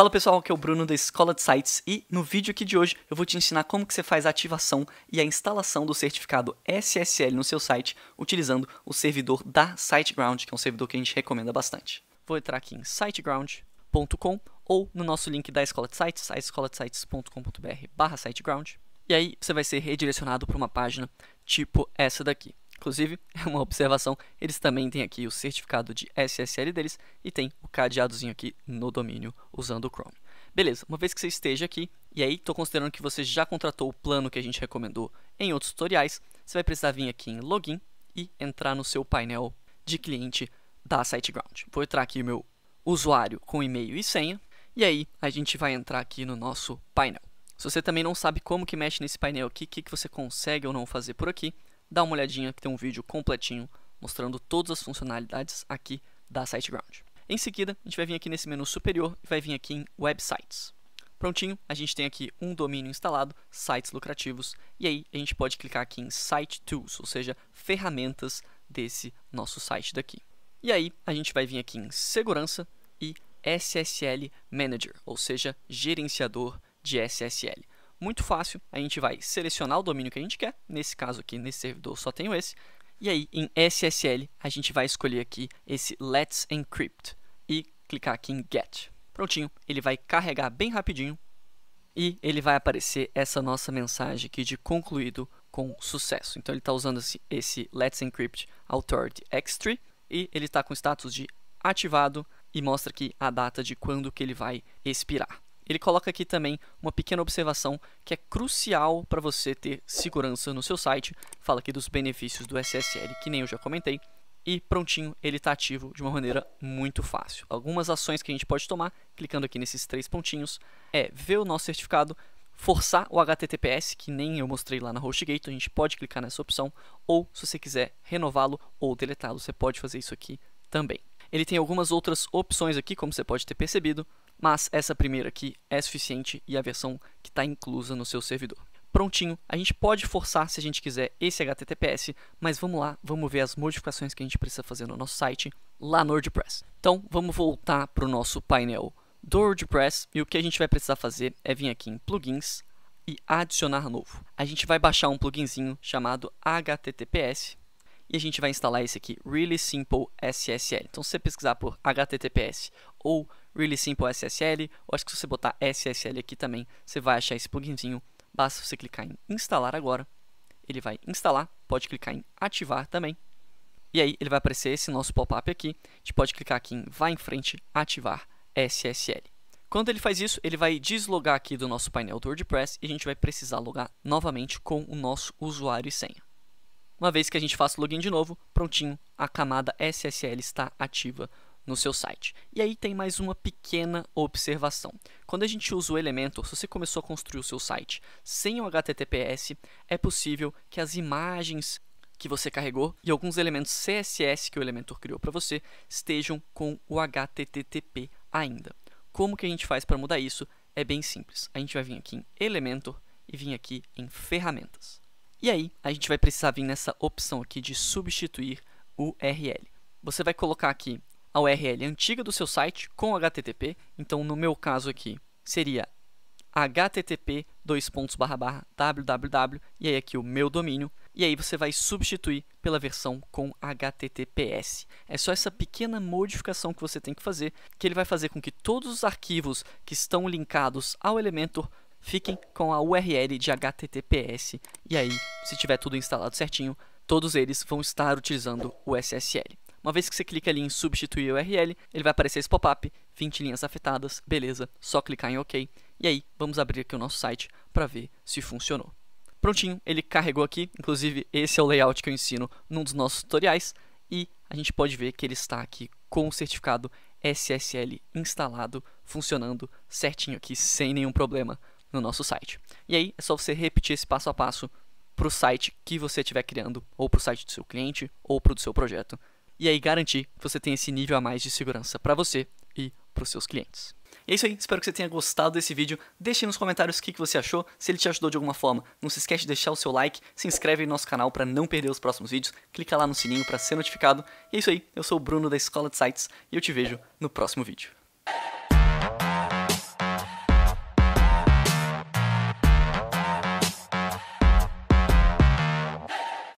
Fala pessoal, aqui é o Bruno da Escola de Sites e no vídeo aqui de hoje eu vou te ensinar como que você faz a ativação e a instalação do certificado SSL no seu site utilizando o servidor da SiteGround, que é um servidor que a gente recomenda bastante. Vou entrar aqui em siteground.com ou no nosso link da Escola de Sites, a escoladesites.com.br barra siteground. E aí você vai ser redirecionado para uma página tipo essa daqui. Inclusive, é uma observação, eles também têm aqui o certificado de SSL deles e tem o cadeadozinho aqui no domínio usando o Chrome. Beleza, uma vez que você esteja aqui, e aí estou considerando que você já contratou o plano que a gente recomendou em outros tutoriais, você vai precisar vir aqui em Login e entrar no seu painel de cliente da SiteGround. Vou entrar aqui meu usuário com e-mail e senha, e aí a gente vai entrar aqui no nosso painel. Se você também não sabe como que mexe nesse painel aqui, o que, que você consegue ou não fazer por aqui, dá uma olhadinha que tem um vídeo completinho mostrando todas as funcionalidades aqui da SiteGround. Em seguida, a gente vai vir aqui nesse menu superior e vai vir aqui em Websites. Prontinho, a gente tem aqui um domínio instalado, sites lucrativos, e aí a gente pode clicar aqui em Site Tools, ou seja, ferramentas desse nosso site daqui. E aí a gente vai vir aqui em Segurança e SSL Manager, ou seja, gerenciador de SSL. Muito fácil, a gente vai selecionar o domínio que a gente quer, nesse caso aqui, nesse servidor só tenho esse, e aí em SSL a gente vai escolher aqui esse Let's Encrypt e clicar aqui em Get. Prontinho, ele vai carregar bem rapidinho e ele vai aparecer essa nossa mensagem aqui de concluído com sucesso. Então ele está usando esse Let's Encrypt Authority X3 e ele está com status de ativado e mostra aqui a data de quando que ele vai expirar. Ele coloca aqui também uma pequena observação que é crucial para você ter segurança no seu site. Fala aqui dos benefícios do SSL, que nem eu já comentei. E prontinho, ele está ativo de uma maneira muito fácil. Algumas ações que a gente pode tomar, clicando aqui nesses três pontinhos, é ver o nosso certificado, forçar o HTTPS, que nem eu mostrei lá na HostGator, a gente pode clicar nessa opção, ou se você quiser renová-lo ou deletá-lo, você pode fazer isso aqui também. Ele tem algumas outras opções aqui, como você pode ter percebido, mas essa primeira aqui é suficiente e a versão que está inclusa no seu servidor. Prontinho, a gente pode forçar se a gente quiser esse HTTPS, mas vamos lá, vamos ver as modificações que a gente precisa fazer no nosso site lá no WordPress. Então, vamos voltar para o nosso painel do WordPress e o que a gente vai precisar fazer é vir aqui em plugins e adicionar novo. A gente vai baixar um pluginzinho chamado HTTPS e a gente vai instalar esse aqui, Really Simple SSL. Então, se você pesquisar por HTTPS ou Really Simple SSL, acho que se você botar SSL aqui também, você vai achar esse pluginzinho. Basta você clicar em instalar agora, ele vai instalar, pode clicar em ativar também. E aí ele vai aparecer esse nosso pop-up aqui, a gente pode clicar aqui em vá em frente, ativar SSL. Quando ele faz isso, ele vai deslogar aqui do nosso painel do WordPress e a gente vai precisar logar novamente com o nosso usuário e senha. Uma vez que a gente faça o login de novo, prontinho, a camada SSL está ativa no seu site. E aí tem mais uma pequena observação. Quando a gente usa o Elementor, se você começou a construir o seu site sem o HTTPS, é possível que as imagens que você carregou e alguns elementos CSS que o Elementor criou para você estejam com o HTTP ainda. Como que a gente faz para mudar isso? É bem simples. A gente vai vir aqui em Elementor e vir aqui em Ferramentas. E aí, a gente vai precisar vir nessa opção aqui de substituir URL. Você vai colocar aqui a URL antiga do seu site com HTTP. Então, no meu caso aqui, seria http www e aí aqui o meu domínio e aí você vai substituir pela versão com https. É só essa pequena modificação que você tem que fazer, que ele vai fazer com que todos os arquivos que estão linkados ao Elementor fiquem com a URL de HTTPS e aí, se tiver tudo instalado certinho, todos eles vão estar utilizando o SSL. Uma vez que você clica ali em substituir URL, ele vai aparecer esse pop-up, 20 linhas afetadas, beleza, só clicar em OK. E aí, vamos abrir aqui o nosso site para ver se funcionou. Prontinho, ele carregou aqui, inclusive esse é o layout que eu ensino num dos nossos tutoriais, e a gente pode ver que ele está aqui com o certificado SSL instalado, funcionando certinho aqui, sem nenhum problema no nosso site. E aí é só você repetir esse passo a passo para o site que você estiver criando, ou para o site do seu cliente, ou para o do seu projeto. E aí garantir que você tem esse nível a mais de segurança para você e para os seus clientes. E é isso aí, espero que você tenha gostado desse vídeo. Deixe nos comentários o que você achou, se ele te ajudou de alguma forma. Não se esquece de deixar o seu like, se inscreve no nosso canal para não perder os próximos vídeos, clica lá no sininho para ser notificado. E é isso aí, eu sou o Bruno da Escola de Sites e eu te vejo no próximo vídeo.